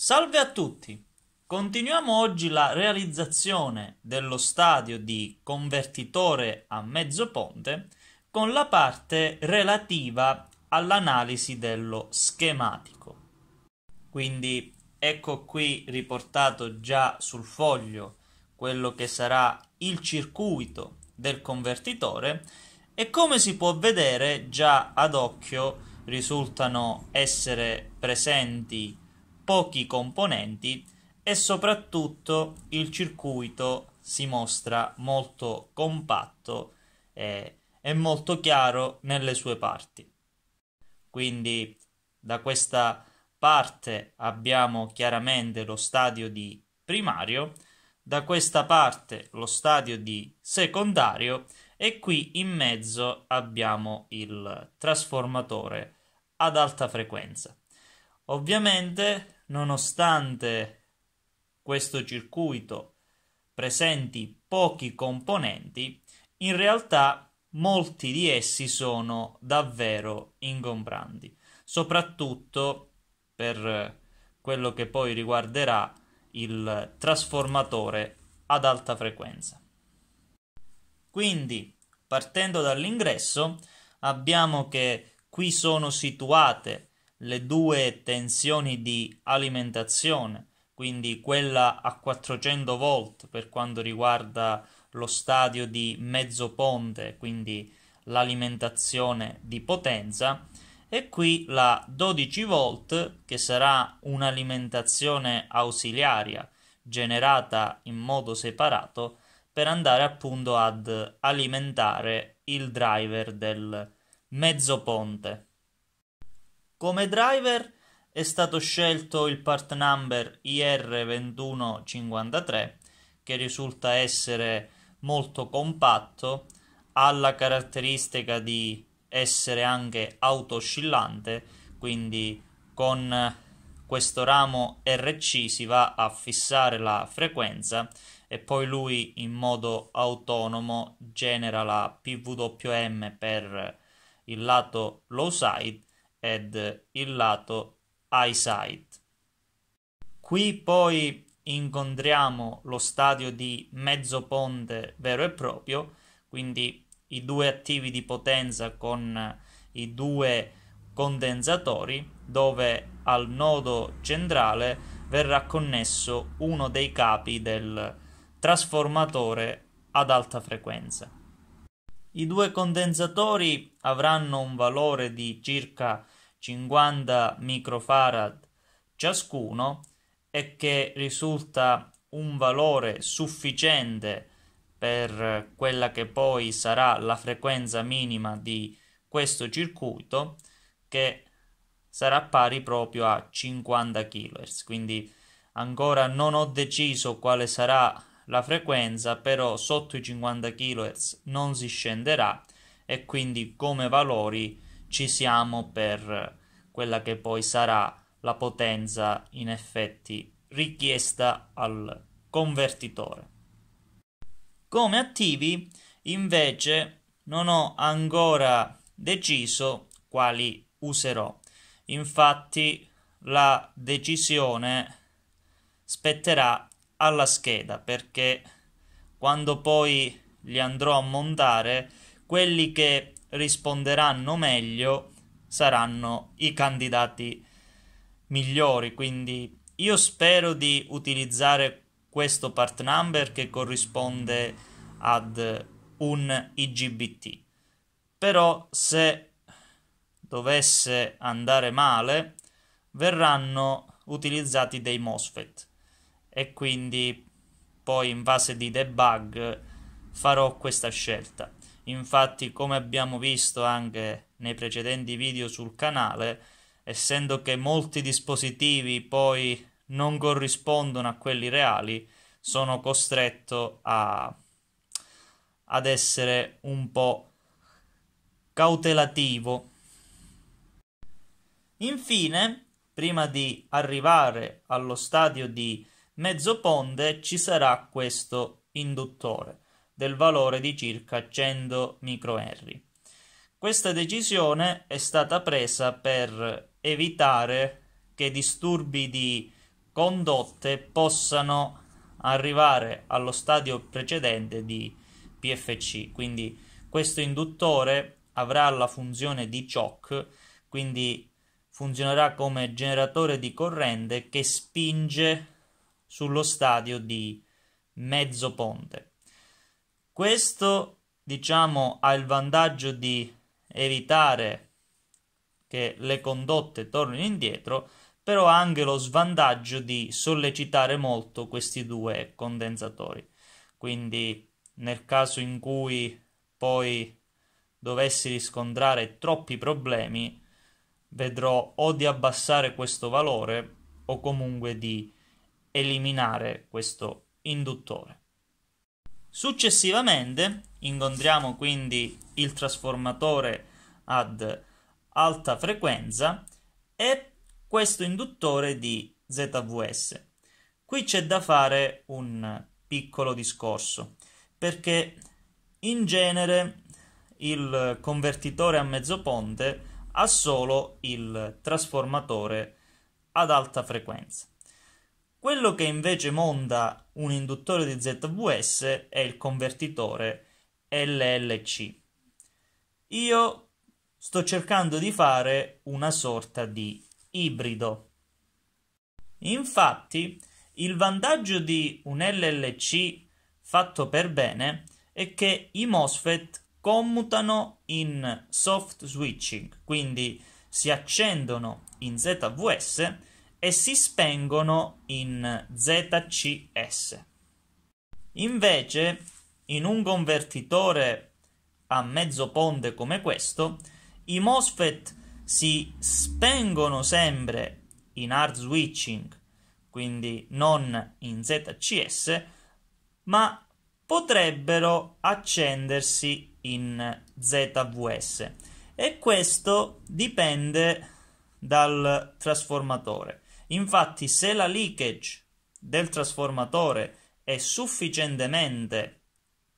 Salve a tutti! Continuiamo oggi la realizzazione dello stadio di convertitore a mezzo ponte con la parte relativa all'analisi dello schematico. Quindi ecco qui riportato già sul foglio quello che sarà il circuito del convertitore e come si può vedere già ad occhio risultano essere presenti pochi componenti e soprattutto il circuito si mostra molto compatto e, e molto chiaro nelle sue parti. Quindi da questa parte abbiamo chiaramente lo stadio di primario, da questa parte lo stadio di secondario e qui in mezzo abbiamo il trasformatore ad alta frequenza. Ovviamente nonostante questo circuito presenti pochi componenti, in realtà molti di essi sono davvero ingombranti, soprattutto per quello che poi riguarderà il trasformatore ad alta frequenza. Quindi, partendo dall'ingresso, abbiamo che qui sono situate le due tensioni di alimentazione, quindi quella a 400 volt per quanto riguarda lo stadio di mezzo ponte, quindi l'alimentazione di potenza, e qui la 12 volt che sarà un'alimentazione ausiliaria generata in modo separato per andare appunto ad alimentare il driver del mezzo ponte. Come driver è stato scelto il part number IR2153 che risulta essere molto compatto, ha la caratteristica di essere anche auto oscillante, quindi con questo ramo RC si va a fissare la frequenza e poi lui in modo autonomo genera la PWM per il lato low side ed il lato eyesight. Qui poi incontriamo lo stadio di mezzo ponte vero e proprio, quindi i due attivi di potenza con i due condensatori dove al nodo centrale verrà connesso uno dei capi del trasformatore ad alta frequenza. I due condensatori avranno un valore di circa 50 microfarad ciascuno e che risulta un valore sufficiente per quella che poi sarà la frequenza minima di questo circuito che sarà pari proprio a 50 kHz quindi ancora non ho deciso quale sarà la frequenza però sotto i 50 kHz non si scenderà e quindi come valori ci siamo per quella che poi sarà la potenza in effetti richiesta al convertitore. Come attivi invece non ho ancora deciso quali userò. Infatti la decisione spetterà alla scheda perché quando poi li andrò a montare quelli che risponderanno meglio saranno i candidati migliori quindi io spero di utilizzare questo part number che corrisponde ad un IGBT però se dovesse andare male verranno utilizzati dei MOSFET e quindi poi in fase di debug farò questa scelta. Infatti come abbiamo visto anche nei precedenti video sul canale, essendo che molti dispositivi poi non corrispondono a quelli reali, sono costretto a, ad essere un po' cautelativo. Infine, prima di arrivare allo stadio di mezzo ponte ci sarà questo induttore del valore di circa 100 microhenry. Questa decisione è stata presa per evitare che disturbi di condotte possano arrivare allo stadio precedente di PFC, quindi questo induttore avrà la funzione di choc, quindi funzionerà come generatore di corrente che spinge sullo stadio di Mezzo Ponte. Questo, diciamo, ha il vantaggio di evitare che le condotte tornino indietro, però ha anche lo svantaggio di sollecitare molto questi due condensatori. Quindi, nel caso in cui poi dovessi riscontrare troppi problemi, vedrò o di abbassare questo valore o comunque di eliminare questo induttore. Successivamente incontriamo quindi il trasformatore ad alta frequenza e questo induttore di ZVS. Qui c'è da fare un piccolo discorso perché in genere il convertitore a mezzo ponte ha solo il trasformatore ad alta frequenza. Quello che invece monta un induttore di ZVS è il convertitore LLC. Io sto cercando di fare una sorta di ibrido. Infatti, il vantaggio di un LLC fatto per bene è che i MOSFET commutano in soft switching, quindi si accendono in ZVS e si spengono in ZCS. Invece, in un convertitore a mezzo ponte come questo, i MOSFET si spengono sempre in hard switching, quindi non in ZCS, ma potrebbero accendersi in ZVS e questo dipende dal trasformatore. Infatti, se la leakage del trasformatore è sufficientemente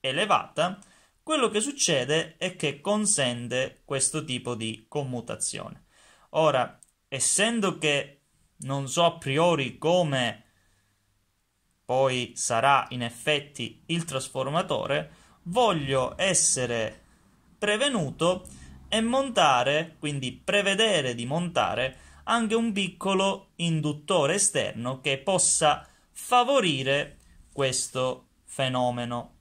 elevata, quello che succede è che consente questo tipo di commutazione. Ora, essendo che non so a priori come poi sarà in effetti il trasformatore, voglio essere prevenuto e montare, quindi prevedere di montare anche un piccolo induttore esterno che possa favorire questo fenomeno.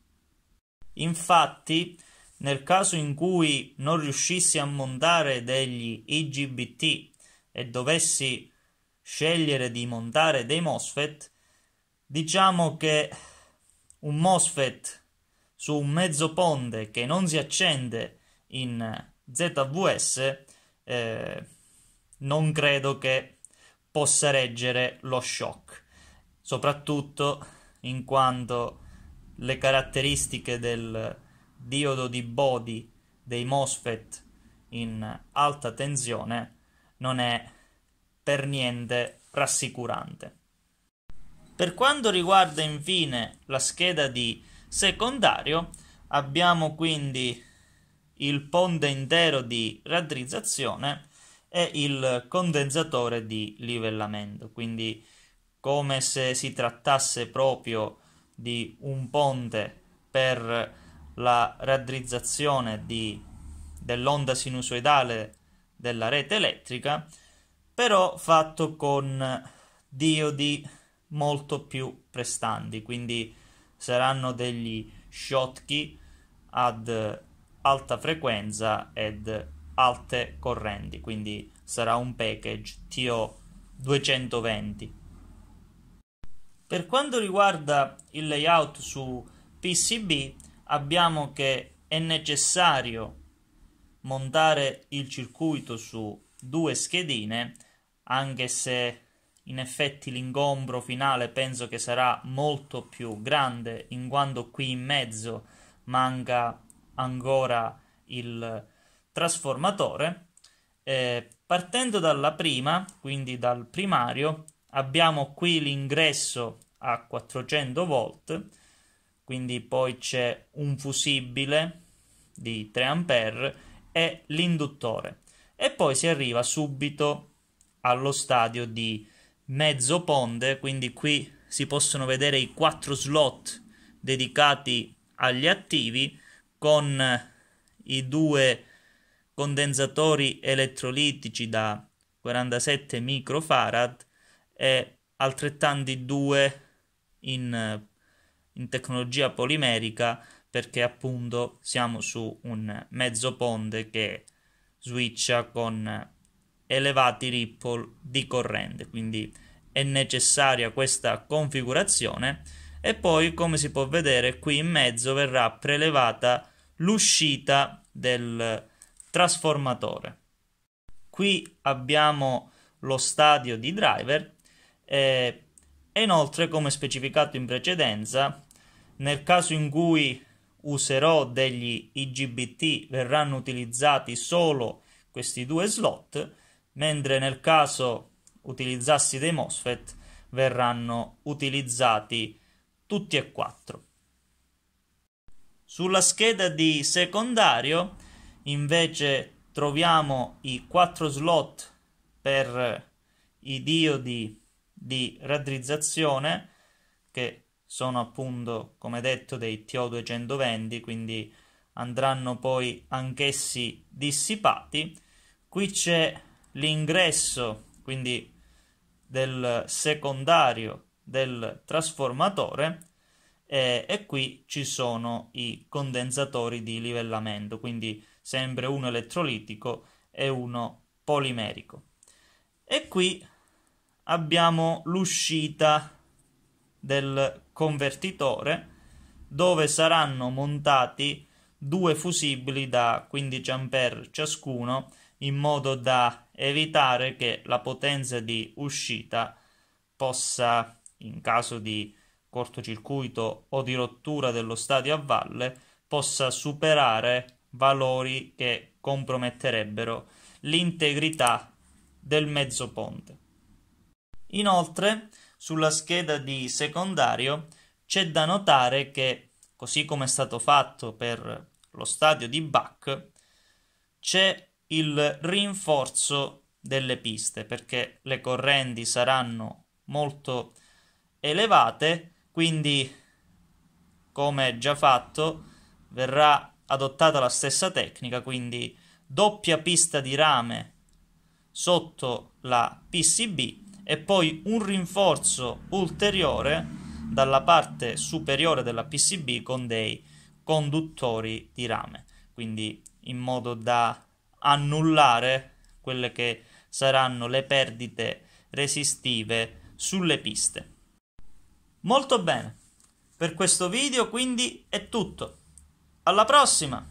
Infatti, nel caso in cui non riuscissi a montare degli IGBT e dovessi scegliere di montare dei MOSFET, diciamo che un MOSFET su un mezzo ponte che non si accende in ZVS eh, non credo che possa reggere lo shock, soprattutto in quanto le caratteristiche del diodo di Body dei MOSFET in alta tensione non è per niente rassicurante. Per quanto riguarda infine la scheda di secondario, abbiamo quindi il ponte intero di raddrizzazione e il condensatore di livellamento, quindi come se si trattasse proprio di un ponte per la raddrizzazione di, dell'onda sinusoidale della rete elettrica, però fatto con diodi molto più prestanti, quindi saranno degli Schottky ad alta frequenza ed alte correnti, quindi sarà un package TO 220. Per quanto riguarda il layout su PCB, abbiamo che è necessario montare il circuito su due schedine, anche se in effetti l'ingombro finale penso che sarà molto più grande, in quanto qui in mezzo manca ancora il trasformatore, eh, partendo dalla prima, quindi dal primario, abbiamo qui l'ingresso a 400 volt, quindi poi c'è un fusibile di 3 A e l'induttore. E poi si arriva subito allo stadio di mezzo ponte, quindi qui si possono vedere i quattro slot dedicati agli attivi con i due condensatori elettrolitici da 47 microfarad e altrettanti due in, in tecnologia polimerica perché appunto siamo su un mezzo ponte che switcha con elevati ripple di corrente quindi è necessaria questa configurazione e poi come si può vedere qui in mezzo verrà prelevata l'uscita del trasformatore. Qui abbiamo lo stadio di driver eh, e inoltre, come specificato in precedenza, nel caso in cui userò degli IGBT verranno utilizzati solo questi due slot, mentre nel caso utilizzassi dei MOSFET verranno utilizzati tutti e quattro. Sulla scheda di secondario invece troviamo i quattro slot per eh, i diodi di raddrizzazione che sono appunto come detto dei TO220 quindi andranno poi anch'essi dissipati qui c'è l'ingresso quindi del secondario del trasformatore e, eh, e qui ci sono i condensatori di livellamento quindi sempre uno elettrolitico e uno polimerico. E qui abbiamo l'uscita del convertitore dove saranno montati due fusibili da 15 A ciascuno in modo da evitare che la potenza di uscita possa, in caso di cortocircuito o di rottura dello stadio a valle, possa superare valori che comprometterebbero l'integrità del mezzo ponte. Inoltre, sulla scheda di secondario c'è da notare che, così come è stato fatto per lo stadio di Bach, c'è il rinforzo delle piste perché le correnti saranno molto elevate, quindi come già fatto verrà adottata la stessa tecnica, quindi doppia pista di rame sotto la PCB e poi un rinforzo ulteriore dalla parte superiore della PCB con dei conduttori di rame, quindi in modo da annullare quelle che saranno le perdite resistive sulle piste. Molto bene, per questo video quindi è tutto. Alla prossima!